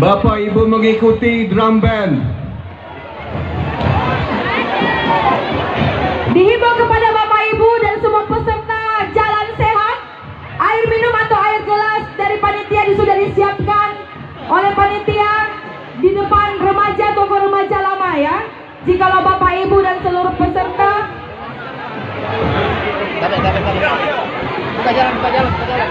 Bapak Ibu mengikuti drum band. Dihimbau kepada Bapak Ibu dan semua peserta jalan sehat, air minum atau air gelas dari panitia sudah disiapkan oleh panitia di depan remaja toko remaja lama ya. Jikalau Bapak Ibu dan seluruh peserta Buka jalan, buka jalan, buka jalan.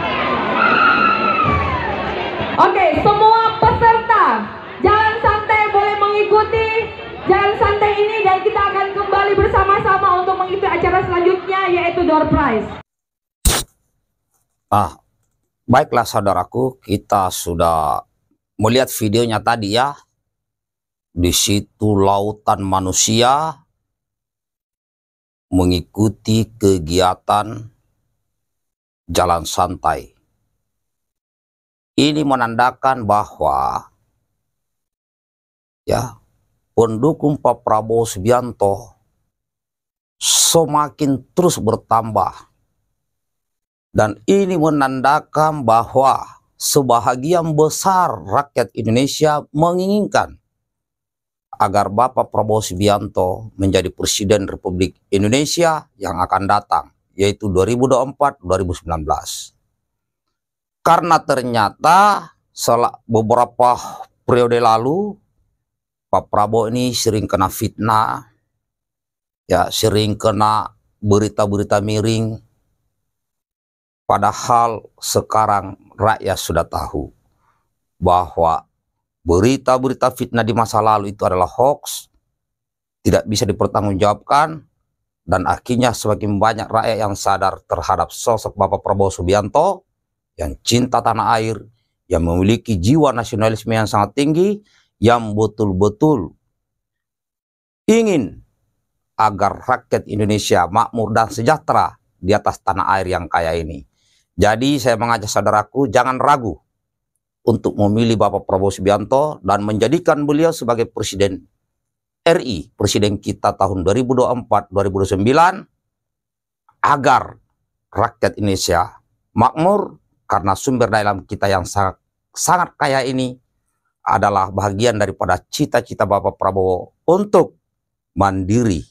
Oke, semua peserta jalan santai boleh mengikuti jalan santai ini dan kita akan kembali bersama-sama untuk mengikuti acara selanjutnya yaitu door prize. Ah, baiklah saudaraku, kita sudah melihat videonya tadi ya. Di situ lautan manusia mengikuti kegiatan jalan santai. Ini menandakan bahwa ya pendukung Pak Prabowo Subianto semakin terus bertambah. Dan ini menandakan bahwa sebahagian besar rakyat Indonesia menginginkan agar Bapak Prabowo Subianto menjadi Presiden Republik Indonesia yang akan datang, yaitu 2024-2019. Karena ternyata salah beberapa periode lalu Pak Prabowo ini sering kena fitnah, ya sering kena berita-berita miring. Padahal sekarang rakyat sudah tahu bahwa berita-berita fitnah di masa lalu itu adalah hoax, tidak bisa dipertanggungjawabkan, dan akhirnya semakin banyak rakyat yang sadar terhadap sosok Bapak Prabowo Subianto, yang cinta tanah air, yang memiliki jiwa nasionalisme yang sangat tinggi, yang betul-betul ingin agar rakyat Indonesia makmur dan sejahtera di atas tanah air yang kaya ini. Jadi saya mengajak saudaraku jangan ragu untuk memilih Bapak Prabowo Subianto dan menjadikan beliau sebagai Presiden RI, Presiden kita tahun 2024-2029 agar rakyat Indonesia makmur karena sumber daya alam kita yang sangat, sangat kaya ini adalah bagian daripada cita-cita Bapak Prabowo untuk mandiri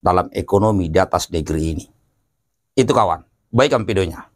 dalam ekonomi di atas negeri ini. Itu kawan, baikkan videonya.